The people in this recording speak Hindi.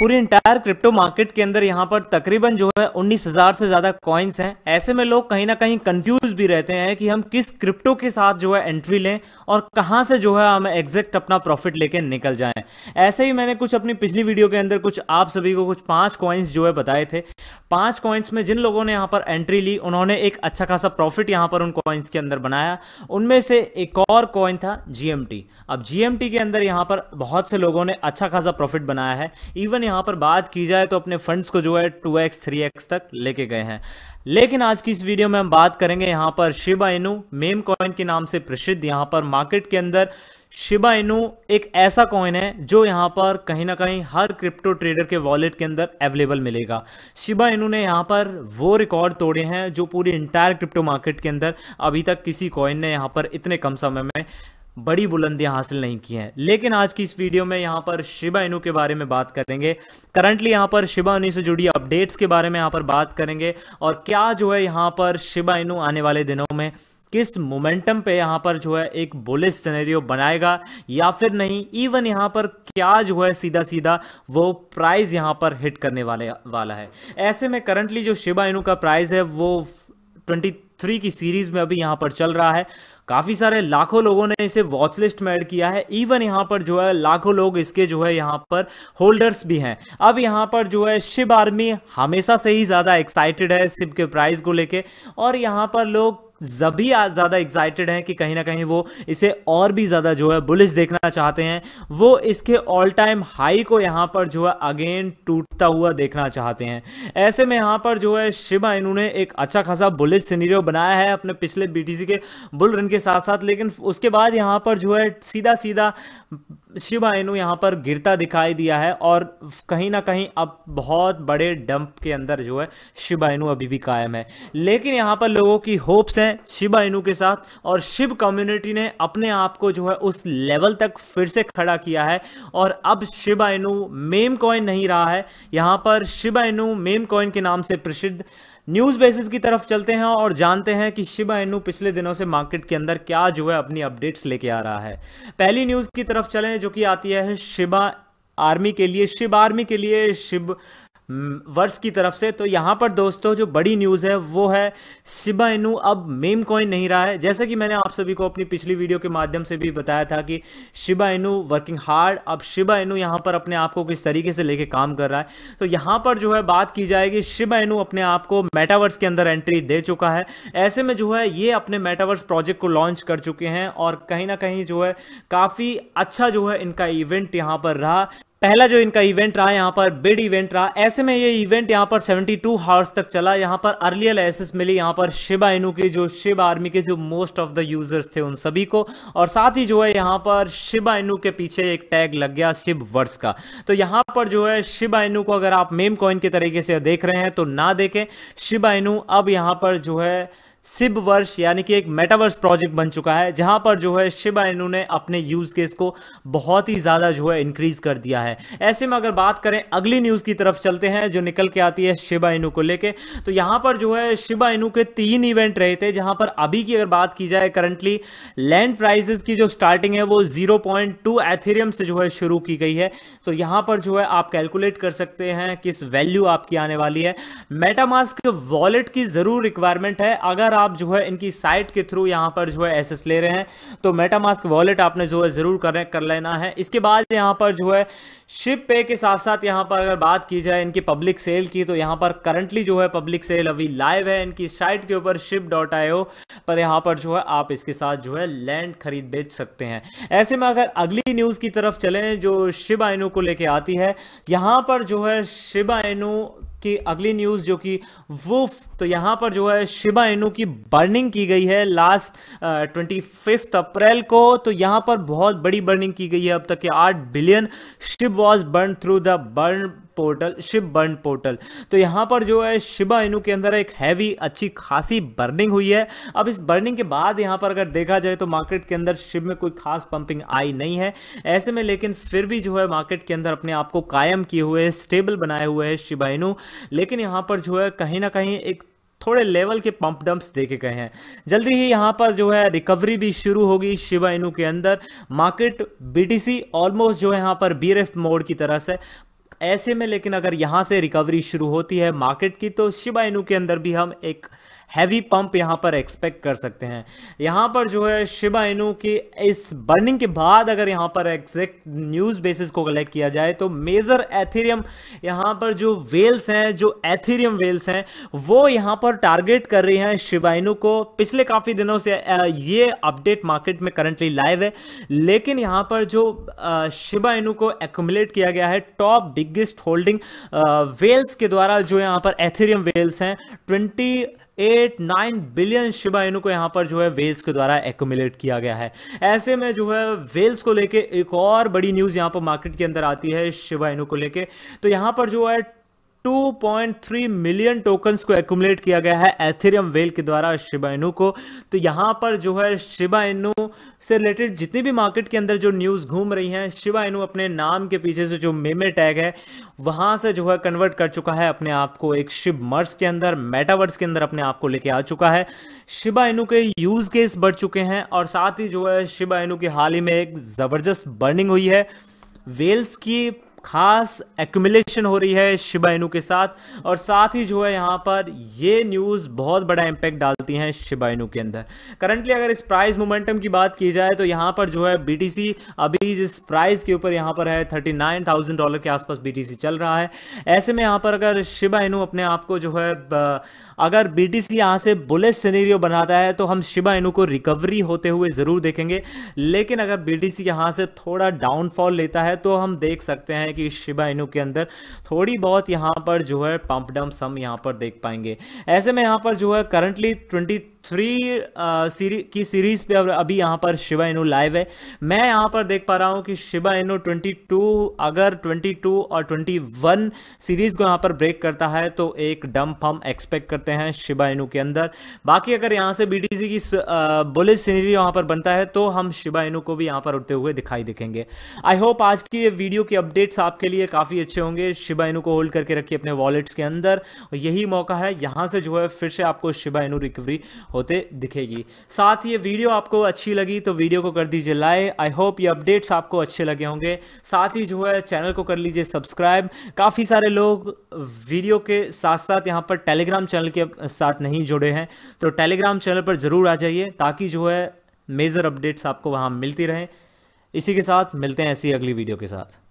पूरी इंटायर क्रिप्टो मार्केट के अंदर यहाँ पर तकरीबन जो है उन्नीस हज़ार से ज़्यादा कॉइन्स हैं ऐसे में लोग कहीं ना कहीं कंफ्यूज भी रहते हैं कि हम किस क्रिप्टो के साथ जो है एंट्री लें और कहाँ से जो है हम एग्जैक्ट अपना प्रॉफिट लेके निकल जाएं ऐसे ही मैंने कुछ अपनी पिछली वीडियो के अंदर कुछ आप सभी को कुछ पाँच कॉइन्स जो है बताए थे पाँच कॉइन्स में जिन लोगों ने यहाँ पर एंट्री ली उन्होंने एक अच्छा खासा प्रॉफिट यहाँ पर उन कॉइन्स के अंदर बनाया उनमें से एक और कॉइन था जी अब जी के अंदर यहाँ पर बहुत से लोगों ने अच्छा खासा प्रॉफिट बनाया है इवन यहाँ पर बात की जाए तो अपने फंड्स को जो है टू एक्स थ्री एक्स तक लेके गए हैं लेकिन आज की इस वीडियो में हम बात करेंगे यहाँ पर शिबा इनू मेम कॉइन के नाम से प्रसिद्ध यहाँ पर मार्केट के अंदर शिबा इनू एक ऐसा कॉइन है जो यहाँ पर कहीं ना कहीं हर क्रिप्टो ट्रेडर के वॉलेट के अंदर अवेलेबल मिलेगा शिबा इनू ने यहाँ पर वो रिकॉर्ड तोड़े हैं जो पूरी इंटायर क्रिप्टो मार्केट के अंदर अभी तक किसी कॉइन ने यहाँ पर इतने कम समय में बड़ी बुलंदियां हासिल नहीं की हैं लेकिन आज की इस वीडियो में यहाँ पर शिबा इनू के बारे में बात करेंगे करंटली यहाँ पर शिबा इनू से जुड़ी अपडेट्स के बारे में यहाँ पर बात करेंगे और क्या जो है यहाँ पर शिबा इनू आने वाले दिनों में किस मोमेंटम पे यहाँ पर जो है एक बोले सिनेरियो बनाएगा या फिर नहीं इवन यहाँ पर क्या जो है सीधा सीधा वो प्राइस यहाँ पर हिट करने वाले वाला है ऐसे में करंटली जो शिबा इनू का प्राइस है वो 23 की सीरीज में अभी यहाँ पर चल रहा है काफ़ी सारे लाखों लोगों ने इसे वॉच लिस्ट में ऐड किया है इवन यहाँ पर जो है लाखों लोग इसके जो है यहाँ पर होल्डर्स भी हैं अब यहाँ पर जो है शिव आर्मी हमेशा से ही ज़्यादा एक्साइटेड है शिव के प्राइज़ को लेके और यहाँ पर लोग आज ज़्यादा एक्साइटेड हैं कि कहीं ना कहीं वो इसे और भी ज़्यादा जो है बुलिश देखना चाहते हैं वो इसके ऑल टाइम हाई को यहाँ पर जो है अगेन टूटता हुआ देखना चाहते हैं ऐसे में यहाँ पर जो है शिबा इन्होंने एक अच्छा खासा बुलिश सीनियो बनाया है अपने पिछले बीटीसी के बुल रन के साथ साथ लेकिन उसके बाद यहाँ पर जो है सीधा सीधा शिव इनु यहाँ पर गिरता दिखाई दिया है और कहीं ना कहीं अब बहुत बड़े डंप के अंदर जो है शिवायनु अभी भी कायम है लेकिन यहाँ पर लोगों की होप्स हैं शिव इनु के साथ और शिव कम्युनिटी ने अपने आप को जो है उस लेवल तक फिर से खड़ा किया है और अब शिव इनु मेम कॉइन नहीं रहा है यहाँ पर शिव इनु मेम कॉइन के नाम से प्रसिद्ध न्यूज बेसिस की तरफ चलते हैं और जानते हैं कि शिबा इनू पिछले दिनों से मार्केट के अंदर क्या जो है अपनी अपडेट्स लेके आ रहा है पहली न्यूज की तरफ चलें जो कि आती है शिबा आर्मी के लिए शिब आर्मी के लिए शिब हम्म, वर्ष की तरफ से तो यहाँ पर दोस्तों जो बड़ी न्यूज़ है वो है शिबा इनू अब मेम कॉइन नहीं रहा है जैसा कि मैंने आप सभी को अपनी पिछली वीडियो के माध्यम से भी बताया था कि शिबा इनू वर्किंग हार्ड अब शिबा इनू यहाँ पर अपने आप को किस तरीके से लेके काम कर रहा है तो यहाँ पर जो है बात की जाएगी शिबा इनू अपने आप को मेटावर्स के अंदर एंट्री दे चुका है ऐसे में जो है ये अपने मेटावर्स प्रोजेक्ट को लॉन्च कर चुके हैं और कहीं ना कहीं जो है काफ़ी अच्छा जो है इनका इवेंट यहाँ पर रहा पहला जो इनका इवेंट रहा यहाँ पर बिड इवेंट रहा ऐसे में ये इवेंट यहाँ पर 72 टू हावर्स तक चला यहाँ पर अर्लियल एसेस मिली यहाँ पर शिव इनू की जो शिव आर्मी के जो मोस्ट ऑफ द यूजर्स थे उन सभी को और साथ ही जो है यहाँ पर शिव इनू के पीछे एक टैग लग गया शिव वर्ड्स का तो यहाँ पर जो है शिव इनू को अगर आप मेम कॉइन के तरीके से देख रहे हैं तो ना देखें शिव इनू अब यहाँ पर जो है शिव वर्ष यानी कि एक मेटावर्स प्रोजेक्ट बन चुका है जहां पर जो है शिव शिवा ने अपने यूज केस को बहुत ही ज्यादा जो है इंक्रीज कर दिया है ऐसे में अगर बात करें अगली न्यूज की तरफ चलते हैं जो निकल के आती है शिव इनू को लेके तो यहां पर जो है शिव इनू के तीन इवेंट रहे थे जहां पर अभी की अगर बात की जाए करंटली लैंड प्राइजेस की जो स्टार्टिंग है वो जीरो एथेरियम से जो है शुरू की गई है तो यहां पर जो है आप कैलकुलेट कर सकते हैं किस वैल्यू आपकी आने वाली है मेटामास्क वॉलेट की जरूर रिक्वायरमेंट है अगर आप जो है इनकी साइट के थ्रू यहाँ पर जो है एसेस ले रहे हैं तो मेटामास्क वॉलेट आपने जो है ज़रूर कनेक्ट कर लेना है इसके बाद यहाँ पर जो है शिप पे के साथ साथ यहाँ पर अगर बात की जाए इनकी पब्लिक सेल की तो यहाँ पर करंटली जो है पब्लिक सेल अभी लाइव है इनकी साइट के ऊपर शिप डॉट आयो पर यहाँ पर जो है आप इसके साथ जो है लैंड खरीद बेच सकते हैं ऐसे में अगर अगली न्यूज़ की तरफ चलें जो शिबा आइनू को लेके आती है यहाँ पर जो है शिबा आइनू की अगली न्यूज़ जो कि वो तो यहाँ पर जो है शिबा इनू की बर्निंग की गई है लास्ट ट्वेंटी फिफ्थ अप्रैल को तो यहाँ पर बहुत बड़ी बर्निंग की गई है अब तक के आठ billion Shib was burn through the burn portal Shib burn portal तो यहाँ पर जो है शिबा इनू के अंदर एक हैवी अच्छी खासी बर्निंग हुई है अब इस बर्निंग के बाद यहाँ पर अगर देखा जाए तो मार्केट के अंदर शिप में कोई खास पंपिंग आई नहीं है ऐसे में लेकिन फिर भी जो है मार्केट के अंदर अपने आप को कायम किए हुए स्टेबल बनाए हुए है शिबा इनू लेकिन यहाँ पर जो है कहीं ना कहीं एक थोड़े लेवल के पंप डंप्स देखे गए हैं जल्दी ही यहाँ पर जो है रिकवरी भी शुरू होगी शिवा इनू के अंदर मार्केट बीटीसी ऑलमोस्ट जो है यहाँ पर बीएरएफ मोड की तरह से ऐसे में लेकिन अगर यहाँ से रिकवरी शुरू होती है मार्केट की तो शिबा इनू के अंदर भी हम एक हैवी पंप यहाँ पर एक्सपेक्ट कर सकते हैं यहाँ पर जो है शिबा इनू की इस बर्निंग के बाद अगर यहाँ पर एग्जैक्ट न्यूज़ बेसिस को कलेक्ट किया जाए तो मेजर एथेरियम यहाँ पर जो वेल्स हैं जो एथेरियम वेल्स हैं वो यहाँ पर टारगेट कर रही हैं शिबा इनू को पिछले काफ़ी दिनों से ये अपडेट मार्केट में करंटली लाइव है लेकिन यहाँ पर जो शिबा इनू को एकोमलेट किया गया है टॉप बिगेस्ट होल्डिंग वेल्स के द्वारा जो यहाँ पर एथेरियम वेल्स हैं twenty eight nine billion Shiba Inu को यहाँ पर जो है वेल्स के द्वारा एकोमिलेट किया गया है ऐसे में जो है वेल्स को लेके एक और बड़ी न्यूज़ यहाँ पर मार्केट के अंदर आती है शिबा इनू को लेके तो यहाँ पर जो है 2.3 मिलियन टोकन्स को एकुमुलेट किया गया है एथेरियम वेल के द्वारा शिबा इनू को तो यहाँ पर जो है शिबा इनू से रिलेटेड जितनी भी मार्केट के अंदर जो न्यूज़ घूम रही हैं शिबा इनू अपने नाम के पीछे से जो मेमे टैग है वहाँ से जो है कन्वर्ट कर चुका है अपने आप को एक शिव मर्स के अंदर मेटावर्स के अंदर अपने आप को लेके आ चुका है शिबा इनू के यूज़ केस बढ़ चुके हैं और साथ ही जो है शिबा इनू की हाल ही में एक ज़बरदस्त बर्निंग हुई है वेल्स की खास एक्यूमिलेशन हो रही है शिबाइनू के साथ और साथ ही जो है यहाँ पर ये न्यूज़ बहुत बड़ा इम्पैक्ट डाल आती हैं शिबाइनू के अंदर करंटली अगर इस प्राइस मोमेंटम की बात की जाए तो यहाँ पर जो है बीटीसी अभी जिस प्राइस के ऊपर यहाँ पर है थर्टी नाइन थाउजेंड डॉलर के आसपास बीटीसी चल रहा है ऐसे में यहाँ पर अगर शिबाइनू अपने आप को जो है अगर बी टी सी यहाँ से बुलेस सिनेरियो बनाता है तो हम शिबा इनू को रिकवरी होते हुए ज़रूर देखेंगे लेकिन अगर बी टी सी यहाँ से थोड़ा डाउनफॉल लेता है तो हम देख सकते हैं कि शिबा इनू के अंदर थोड़ी बहुत यहाँ पर जो है पंप डम्स हम यहाँ पर देख पाएंगे ऐसे में यहाँ पर जो है करंटली ट्वेंटी थ्री सीरी की सीरीज पे अभी यहाँ पर शिवा इनू लाइव है मैं यहाँ पर देख पा रहा हूँ कि शिवा इनू ट्वेंटी टू अगर ट्वेंटी टू और ट्वेंटी वन सीरीज को यहाँ पर ब्रेक करता है तो एक डंप हम एक्सपेक्ट करते हैं शिवा इनू के अंदर बाकी अगर यहाँ से बी की बुलिस सीनरी यहाँ पर बनता है तो हम शिवा इनू को भी यहाँ पर उठते हुए दिखाई देखेंगे आई होप आज की वीडियो की अपडेट्स आपके लिए काफ़ी अच्छे होंगे शिवा इनू को होल्ड करके रखिए अपने वॉलेट्स के अंदर यही मौका है यहाँ से जो है फिर से आपको शिवा इनू रिकवरी भी होते दिखेगी साथ ये वीडियो आपको अच्छी लगी तो वीडियो को कर दीजिए लाइक आई होप ये अपडेट्स आपको अच्छे लगे होंगे साथ ही जो है चैनल को कर लीजिए सब्सक्राइब काफ़ी सारे लोग वीडियो के साथ साथ यहाँ पर टेलीग्राम चैनल के साथ नहीं जुड़े हैं तो टेलीग्राम चैनल पर ज़रूर आ जाइए ताकि जो है मेजर अपडेट्स आपको वहाँ मिलती रहें इसी के साथ मिलते हैं ऐसी अगली वीडियो के साथ